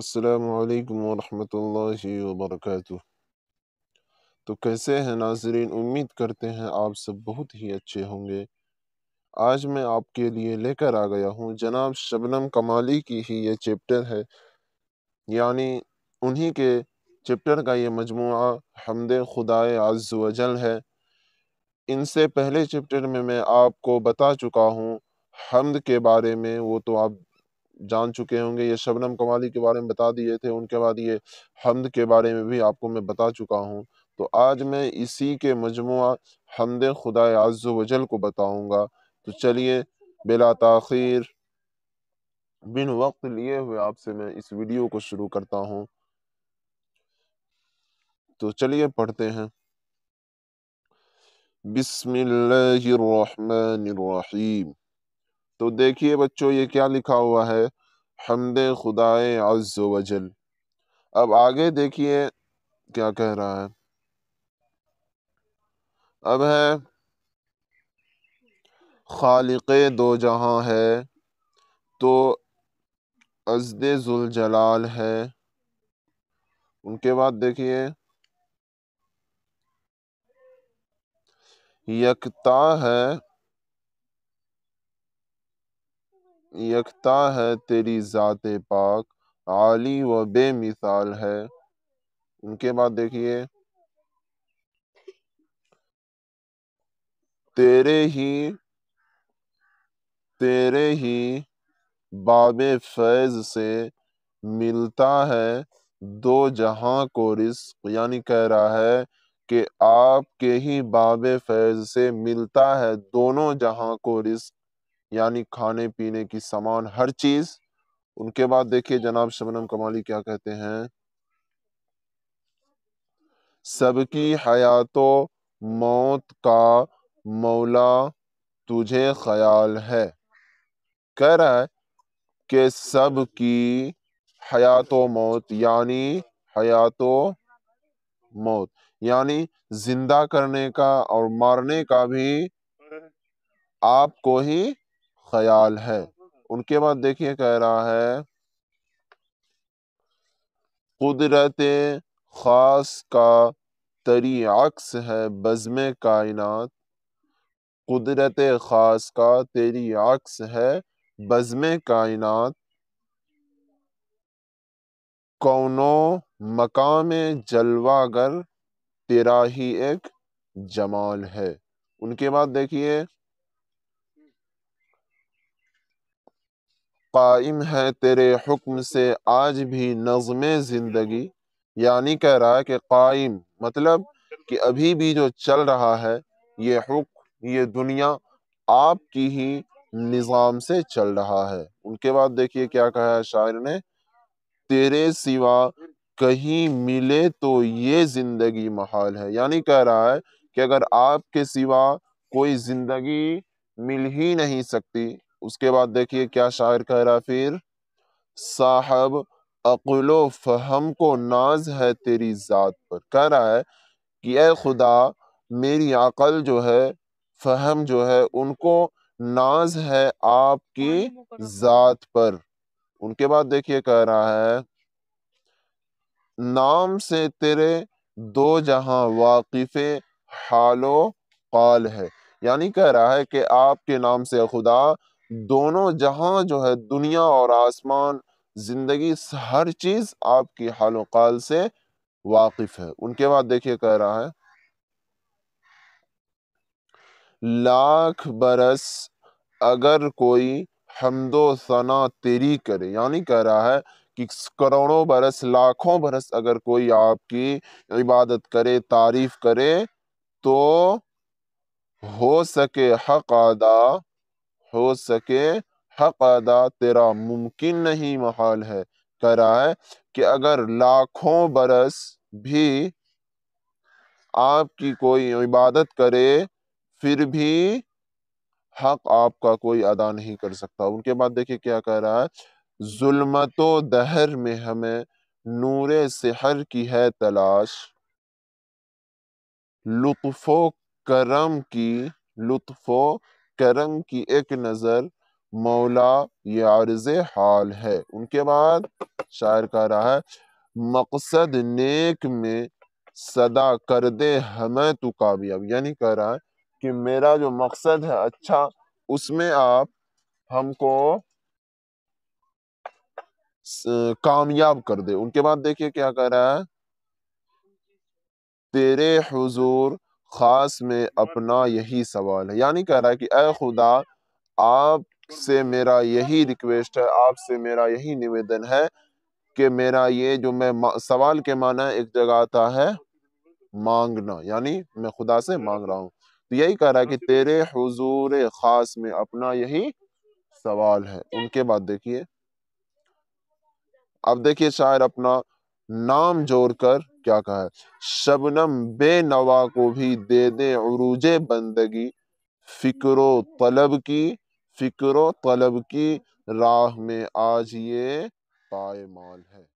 अस्सलाम वालेकुम वरहमतुल्लाहि वबरकातुह तो कैसे हैं नाजरीन उम्मीद करते हैं आप सब बहुत ही अच्छे होंगे आज मैं आपके लिए लेकर आ गया हूँ जनाब शबनम कमाली की ही ये चैप्टर है यानी उन्हीं के चैप्टर का ये मजमू हमद खुदाए अज़ वजल है इनसे पहले चैप्टर में मैं आपको बता चुका हूँ हमद के बारे में वो तो आप जान चुके होंगे ये शबनम कमाली के बारे में बता दिए थे उनके बाद ये हमद के बारे में भी आपको मैं बता चुका हूँ तो आज मैं इसी के मजमु हमद खुदा आज़ वजल को बताऊँगा तो चलिए बिला तखिर बिन वक्त लिए हुए आपसे मैं इस वीडियो को शुरू करता हूँ तो चलिए पढ़ते हैं बिस्मिल्लाहिर्रहमानिर्रहीम तो देखिए बच्चों ये क्या लिखा हुआ है हमद खुदाए अज़ वजल अब आगे देखिए क्या कह रहा है अब है खालिक दो जहां है तो अजद जुलजलाल है उनके बाद देखिए यकता है यकता है तेरी ज़ात पाक आली व बेमिसाल है उनके बाद देखिए तेरे ही तेरे ही बाब फैज से मिलता है दो जहां को रिस्क यानी कह रहा है कि आपके ही बाब फैज से मिलता है दोनों जहां को रिस्क यानी खाने पीने की सामान हर चीज उनके बाद देखिए जनाब शबनम कमाली क्या कहते हैं सबकी हयातो मौत का मौला तुझे ख्याल है कह रहा है कि सबकी हयातो मौत यानी हयातो मौत यानी जिंदा करने का और मारने का भी आपको ही ख्याल है उनके बाद देखिए कह रहा है कुदरत खास का तरी अक्स है बज़म कायनात कुदरत खास का तेरी अक्स है बज़म कायनात कौनो मकाम जलवागर तेरा ही एक जमाल है उनके बाद देखिए कायम है तेरे हुक्म से आज भी नज़म ज़िंदगी यानी कह रहा है कि कायम मतलब कि अभी भी जो चल रहा है ये हुक्म ये दुनिया आपकी ही निज़ाम से चल रहा है उनके बाद देखिए क्या कहा है शायर ने तेरे सिवा कहीं मिले तो ये ज़िंदगी महाल है यानी कह रहा है कि अगर आपके सिवा कोई ज़िंदगी मिल ही नहीं सकती उसके बाद देखिए क्या शायर कह रहा फिर साहब अकुलो फहम को नाज है तेरी ज़ात पर कह रहा है कि ए खुदा मेरी अकल जो है फहम जो है उनको नाज है आपकी ज़ात पर उनके बाद देखिए कह रहा है नाम से तेरे दो जहां वाकिफे हालो काल है यानी कह रहा है कि आपके नाम से खुदा दोनों जहां जो है दुनिया और आसमान जिंदगी हर चीज आपकी हाल काल से वाकिफ है उनके बाद देखिए कह रहा है लाख बरस अगर कोई हमदो सना तेरी करे यानी कह रहा है कि करोड़ों बरस लाखों बरस अगर कोई आपकी इबादत करे तारीफ करे तो हो सके हक अदा हो सके हक अदा तेरा मुमकिन नहीं महाल है कह रहा है कि अगर लाखों बरस भी आपकी कोई इबादत करे फिर भी हक आपका कोई अदा नहीं कर सकता उनके बाद देखिए क्या कह रहा है जुल्मतो दहर में हमें नूर सहर की है तलाश लुत्फो करम की लुत्फो करंग की एक नज़र मौला यारज हाल है उनके बाद शायर कह रहा है मकसद नेक में सदा कर दे हमें तो कामयाब यानी कह रहा है कि मेरा जो मकसद है अच्छा उसमें आप हमको कामयाब कर दे उनके बाद देखिए क्या कह रहा है तेरे हुजूर ख़ास में अपना यही सवाल है यानी कह रहा है कि अः खुदा आप से मेरा यही रिक्वेस्ट है आपसे मेरा यही निवेदन है कि मेरा ये जो मैं सवाल के माना एक जगह आता है मांगना यानी मैं खुदा से मांग रहा हूँ तो यही कह रहा है कि तेरे हजूर खास में अपना यही सवाल है उनके बाद देखिए अब देखिए शायर अपना नाम जोड़कर क्या कहा है शबनम बे नवा को भी दे दे अरूज बंदगी फिक्रो तलब की फिक्रो तलब की राह में आज ये पायमाल है